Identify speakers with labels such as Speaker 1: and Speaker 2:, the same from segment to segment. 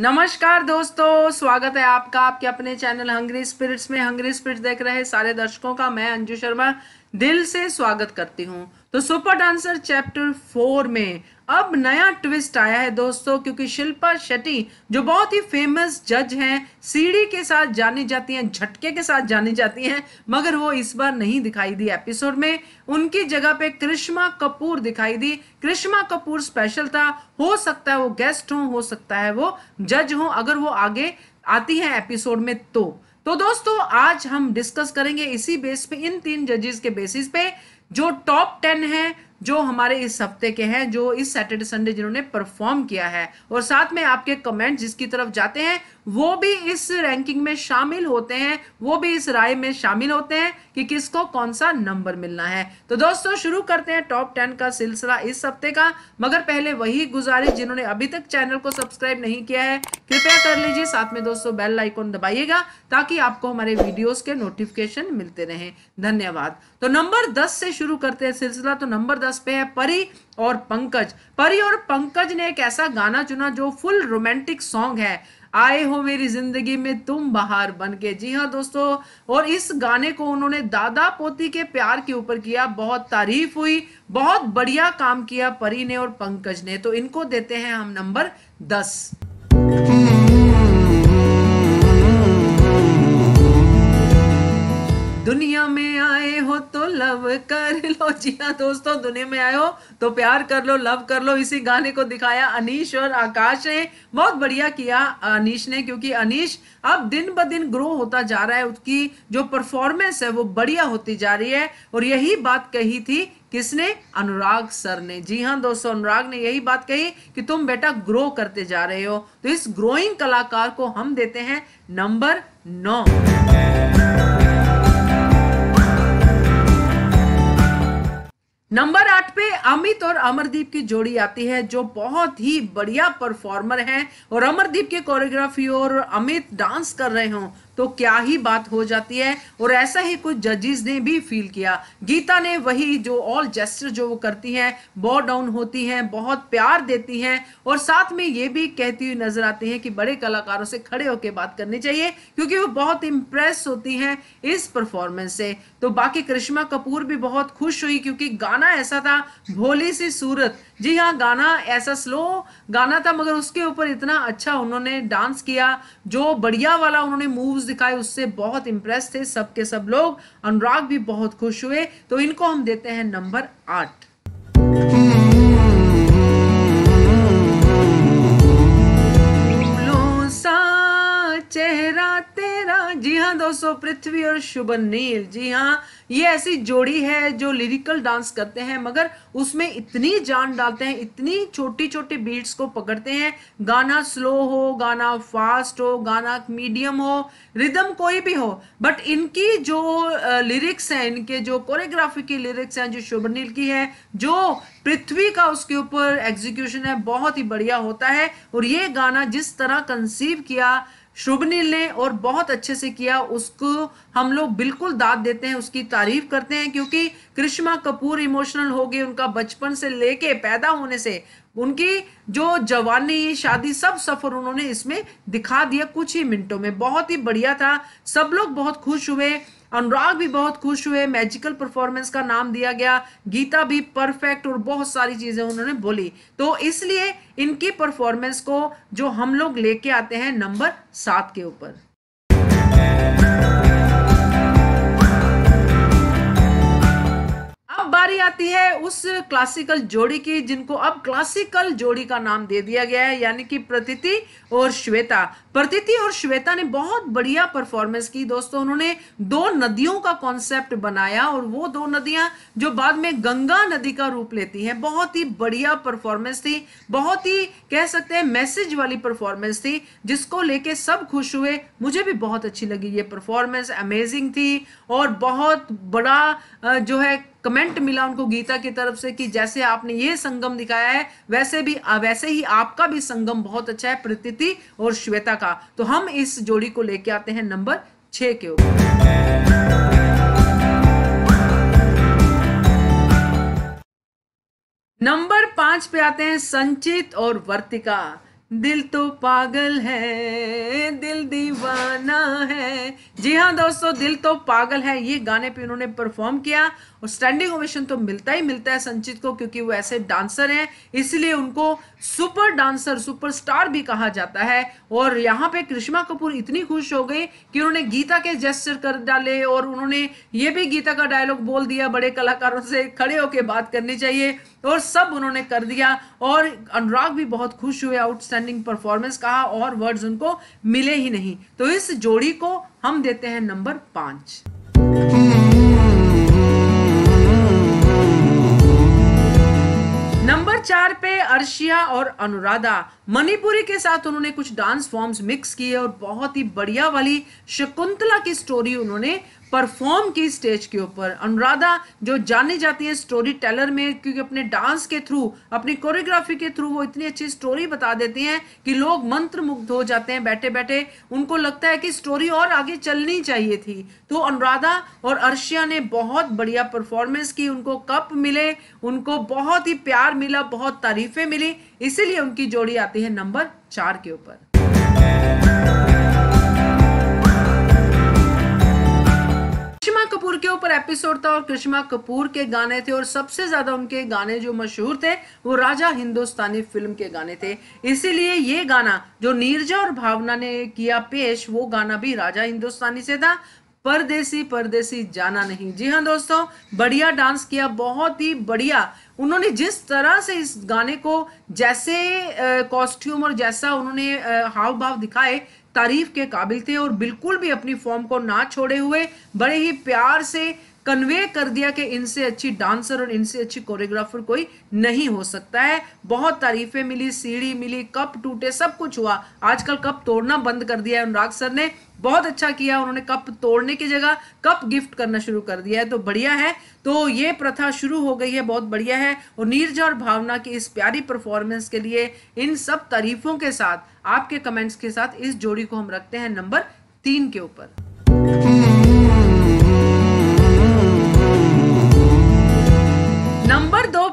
Speaker 1: नमस्कार दोस्तों स्वागत है आपका आपके अपने चैनल हंग्री स्पिरिट्स में हंग्री स्पिरिट्स देख रहे सारे दर्शकों का मैं अंजू शर्मा दिल से स्वागत करती हूं तो सुपर डांसर चैप्टर फोर में अब नया ट्विस्ट आया है दोस्तों क्योंकि शिल्पा शेट्टी जो बहुत ही फेमस जज हैं सीढ़ी के साथ जानी जाती हैं झटके के साथ जानी जाती हैं मगर वो इस बार नहीं दिखाई दी एपिसोड में उनकी जगह पे कृष्मा कपूर दिखाई दी कृष्णा कपूर स्पेशल था हो सकता है वो गेस्ट हो हो सकता है वो जज हो अगर वो आगे आती है एपिसोड में तो तो दोस्तों आज हम डिस्कस करेंगे इसी बेस पे इन तीन जजेस के बेसिस पे जो टॉप टेन है जो हमारे इस हफ्ते के हैं जो इस सैटरडे संडे जिन्होंने परफॉर्म किया है और साथ में आपके कमेंट जिसकी तरफ जाते हैं वो भी इस रैंकिंग में शामिल होते हैं वो भी इस राय में शामिल होते हैं कि किसको कौन सा नंबर मिलना है तो दोस्तों शुरू करते हैं टॉप टेन का सिलसिला इस हफ्ते का मगर पहले वही गुजारिश जिन्होंने अभी तक चैनल को सब्सक्राइब नहीं किया है कृपया कर लीजिए साथ में दोस्तों बेल लाइकोन दबाइएगा ताकि आपको हमारे वीडियोज के नोटिफिकेशन मिलते रहे धन्यवाद तो नंबर दस से शुरू करते हैं सिलसिला तो नंबर दस पे है परी और पंकज परी और पंकज ने एक ऐसा गाना चुना जो फुल रोमांटिक सॉन्ग है आए हो मेरी जिंदगी में तुम बाहर बन के जी हाँ दोस्तों और इस गाने को उन्होंने दादा पोती के प्यार के ऊपर किया बहुत तारीफ हुई बहुत बढ़िया काम किया परी ने और पंकज ने तो इनको देते हैं हम नंबर दस दुनिया में आए हो तो लव कर लो जी हाँ दोस्तों दुनिया में आए हो तो प्यार कर लो लव कर लो इसी गाने को दिखाया अनीश और आकाश ने बहुत बढ़िया किया अनीश ने क्योंकि अनीश अब दिन ब दिन ग्रो होता जा रहा है उसकी जो परफॉर्मेंस है वो बढ़िया होती जा रही है और यही बात कही थी किसने अनुराग सर ने जी हाँ दोस्तों अनुराग ने यही बात कही कि तुम बेटा ग्रो करते जा रहे हो तो इस ग्रोइंग कलाकार को हम देते हैं नंबर नौ नंबर आठ पे अमित और अमरदीप की जोड़ी आती है जो बहुत ही बढ़िया परफॉर्मर हैं और अमरदीप के कोरियोग्राफी और अमित डांस कर रहे हों तो क्या ही बात हो जाती है और ऐसा ही कुछ जजेस ने भी फील किया गीता ने वही जो ऑल जेस्टर जो वो करती हैं बो डाउन होती हैं बहुत प्यार देती हैं और साथ में ये भी कहती हुई नजर आती हैं कि बड़े कलाकारों से खड़े होकर बात करनी चाहिए क्योंकि वो बहुत इम्प्रेस होती हैं इस परफॉर्मेंस से तो बाकी करिश्मा कपूर भी बहुत खुश हुई क्योंकि गाना ऐसा था भोली सी सूरत जी हाँ गाना ऐसा स्लो गाना था मगर उसके ऊपर इतना अच्छा उन्होंने डांस किया जो बढ़िया वाला उन्होंने मूव्स दिखाए उससे बहुत इंप्रेस थे सबके सब लोग अनुराग भी बहुत खुश हुए तो इनको हम देते हैं नंबर आठ हाँ दोस्तों पृथ्वी और शुभन नील जी हाँ ये ऐसी जोड़ी है जो लिरिकल डांस करते हैं मगर उसमें इतनी जान डालते हैं इतनी छोटी छोटी बीट्स को पकड़ते हैं गाना स्लो हो गाना फास्ट हो गाना मीडियम हो रिदम कोई भी हो बट इनकी जो लिरिक्स हैं इनके जो कोरियोग्राफी की लिरिक्स हैं जो शुभन नील की है जो पृथ्वी का उसके ऊपर एग्जीक्यूशन है बहुत ही बढ़िया होता है और ये गाना जिस तरह कंसीव किया शुभनील ने और बहुत अच्छे से किया उसको हम लोग बिल्कुल दाद देते हैं उसकी तारीफ करते हैं क्योंकि कृष्णा कपूर इमोशनल हो गए उनका बचपन से लेके पैदा होने से उनकी जो जवानी शादी सब सफ़र उन्होंने इसमें दिखा दिया कुछ ही मिनटों में बहुत ही बढ़िया था सब लोग बहुत खुश हुए अनुराग भी बहुत खुश हुए मैजिकल परफॉर्मेंस का नाम दिया गया गीता भी परफेक्ट और बहुत सारी चीज़ें उन्होंने बोली तो इसलिए इनकी परफॉर्मेंस को जो हम लोग लेके आते हैं नंबर सात के ऊपर बारी आती है उस क्लासिकल जोड़ी की जिनको अब क्लासिकल जोड़ी का नाम दे दिया गया है यानी कि प्रतिति और श्वेता प्रतिति और श्वेता ने बहुत बढ़िया परफॉर्मेंस की दोस्तों उन्होंने दो नदियों का कॉन्सेप्ट बनाया और वो दो नदियां जो बाद में गंगा नदी का रूप लेती हैं बहुत ही बढ़िया परफॉर्मेंस थी बहुत ही कह सकते हैं मैसेज वाली परफॉर्मेंस थी जिसको लेके सब खुश हुए मुझे भी बहुत अच्छी लगी ये परफॉर्मेंस अमेजिंग थी और बहुत बड़ा जो है कमेंट मिला उनको गीता की तरफ से कि जैसे आपने ये संगम दिखाया है वैसे भी वैसे ही आपका भी संगम बहुत अच्छा है प्रतीति और श्वेता का तो हम इस जोड़ी को लेके आते हैं नंबर छ के ऊपर नंबर पांच पे आते हैं संचित और वर्तिका दिल तो पागल है दिल दीवाना है जी हाँ दोस्तों दिल तो पागल है ये गाने पे उन्होंने परफॉर्म किया और स्टैंडिंग ओवेशन तो मिलता ही मिलता है संचित को क्योंकि वो ऐसे डांसर हैं इसलिए उनको सुपर डांसर सुपरस्टार भी कहा जाता है और यहाँ पे कृष्णा कपूर इतनी खुश हो गई कि उन्होंने गीता के जेस्टर कर डाले और उन्होंने ये भी गीता का डायलॉग बोल दिया बड़े कलाकारों से खड़े होके बात करनी चाहिए और सब उन्होंने कर दिया और अनुराग भी बहुत खुश हुए आउटस्टैंडिंग परफॉर्मेंस कहा और वर्ड्स उनको मिले ही नहीं तो इस जोड़ी को हम देते हैं नंबर पांच नंबर चार पे अर्शिया और अनुराधा मणिपुरी के साथ उन्होंने कुछ डांस फॉर्म्स मिक्स किए और बहुत ही बढ़िया वाली शकुंतला की स्टोरी उन्होंने परफॉर्म की स्टेज के ऊपर अनुराधा जो जानी जाती है स्टोरी टेलर में क्योंकि अपने डांस के थ्रू अपनी कोरियोग्राफी के थ्रू वो इतनी अच्छी स्टोरी बता देती हैं कि लोग मंत्र मुग्ध हो जाते हैं बैठे बैठे उनको लगता है कि स्टोरी और आगे चलनी चाहिए थी तो अनुराधा और अर्शिया ने बहुत बढ़िया परफॉर्मेंस की उनको कप मिले उनको बहुत ही प्यार मिला बहुत तारीफें मिली इसीलिए उनकी जोड़ी आती है नंबर चार के ऊपर सुरता और कृष्णा कपूर के गाने थे और सबसे ज़्यादा उनके गाने जो मशहूर थे वो राजा हिंदुस्तानी फिल्म के गाने थे इसीलिए ये गाना जो नीरजा और भावना ने किया पेश वो गाना भी राजा हिंदुस्तानी से था परदेसी परदेसी जाना नहीं जी हाँ दोस्तों बढ़िया डांस किया बहुत ही बढ़िया उन्होंने जिस तरह से इस गाने को जैसे कॉस्ट्यूम और जैसा उन्होंने हाव भाव दिखाए तारीफ के काबिल थे और बिल्कुल भी अपनी फॉर्म को ना छोड़े हुए बड़े ही प्यार से कन्वे कर दिया कि इनसे अच्छी डांसर और इनसे अच्छी कोरियोग्राफर कोई नहीं हो सकता है बहुत तारीफें मिली सीढ़ी मिली कप टूटे सब कुछ हुआ आजकल कप तोड़ना बंद कर दिया है अनुराग सर ने बहुत अच्छा किया उन्होंने कप तोड़ने की जगह कप गिफ्ट करना शुरू कर दिया है तो बढ़िया है तो ये प्रथा शुरू हो गई है बहुत बढ़िया है और नीरजा और भावना की इस प्यारी परफॉर्मेंस के लिए इन सब तारीफों के साथ आपके कमेंट्स के साथ इस जोड़ी को हम रखते हैं नंबर तीन के ऊपर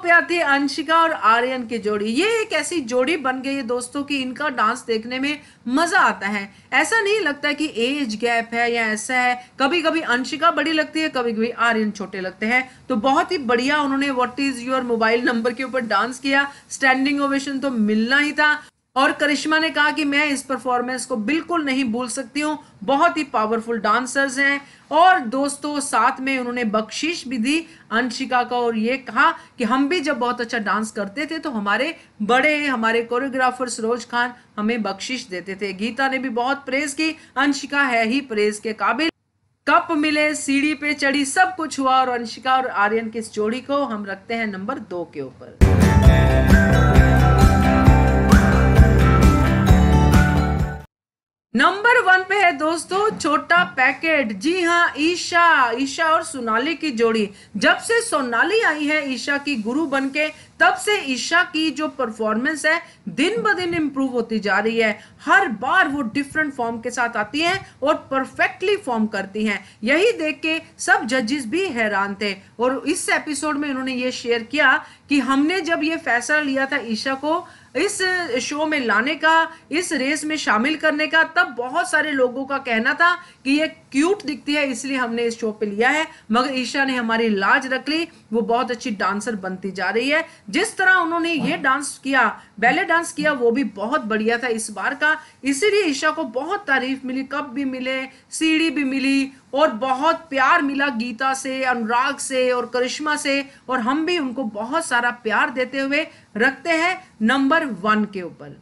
Speaker 1: प्यार थे अंशिका और आर्यन की जोड़ी ये एक ऐसी जोड़ी बन गई है दोस्तों कि इनका डांस देखने में मजा आता है ऐसा नहीं लगता कि एज गैप है या ऐसा है कभी कभी अंशिका बड़ी लगती है कभी कभी आर्यन छोटे लगते हैं तो बहुत ही बढ़िया उन्होंने what is your mobile number के ऊपर डांस किया स्टैंडिंग ओवेशन तो मिलना ही था और करिश्मा ने कहा कि मैं इस परफॉर्मेंस को बिल्कुल नहीं भूल सकती हूँ बहुत ही पावरफुल डांसर्स हैं और दोस्तों साथ में उन्होंने बख्शिश भी दी अंशिका को और ये कहा कि हम भी जब बहुत अच्छा डांस करते थे तो हमारे बड़े हमारे कोरियोग्राफर सरोज खान हमें बख्शिश देते थे गीता ने भी बहुत प्रेज की अंशिका है ही प्रेज के काबिल कप मिले सीढ़ी पे चढ़ी सब कुछ हुआ और अंशिका और आर्यन की इस जोड़ी को हम रखते हैं नंबर दो के ऊपर नंबर वन पे है दोस्तों छोटा पैकेट जी हाँ ईशा ईशा और सोनाली की जोड़ी जब से सोनाली आई है ईशा की गुरु बन के तब से ईशा की जो परफॉर्मेंस है दिन ब दिन इम्प्रूव होती जा रही है हर बार वो डिफरेंट फॉर्म के साथ आती हैं और परफेक्टली फॉर्म करती हैं यही देख के सब जजेस भी हैरान थे और इस एपिसोड में इन्होंने ये शेयर किया कि हमने जब ये फैसला लिया था ईशा को इस शो में लाने का इस रेस में शामिल करने का तब बहुत सारे लोगों का कहना था कि ये क्यूट दिखती है इसलिए हमने इस शो पे लिया है मगर ईशा ने हमारी लाज रख ली वो बहुत अच्छी डांसर बनती जा रही है जिस तरह उन्होंने ये डांस किया बैले डांस किया वो भी बहुत बढ़िया था इस बार का इसीलिए ईशा को बहुत तारीफ मिली कप भी मिले सीढ़ी भी मिली और बहुत प्यार मिला गीता से अनुराग से और करिश्मा से और हम भी उनको बहुत सारा प्यार देते हुए रखते हैं नंबर वन के ऊपर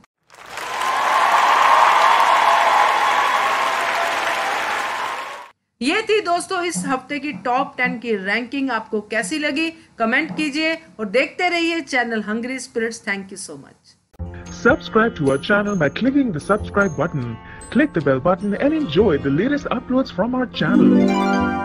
Speaker 1: ये थी दोस्तों इस हफ्ते की टॉप टेन की रैंकिंग आपको कैसी लगी कमेंट कीजिए और देखते रहिए channel Hungry Spirits thank you so much subscribe to our channel by clicking the subscribe button click the bell button and enjoy the latest uploads from our channel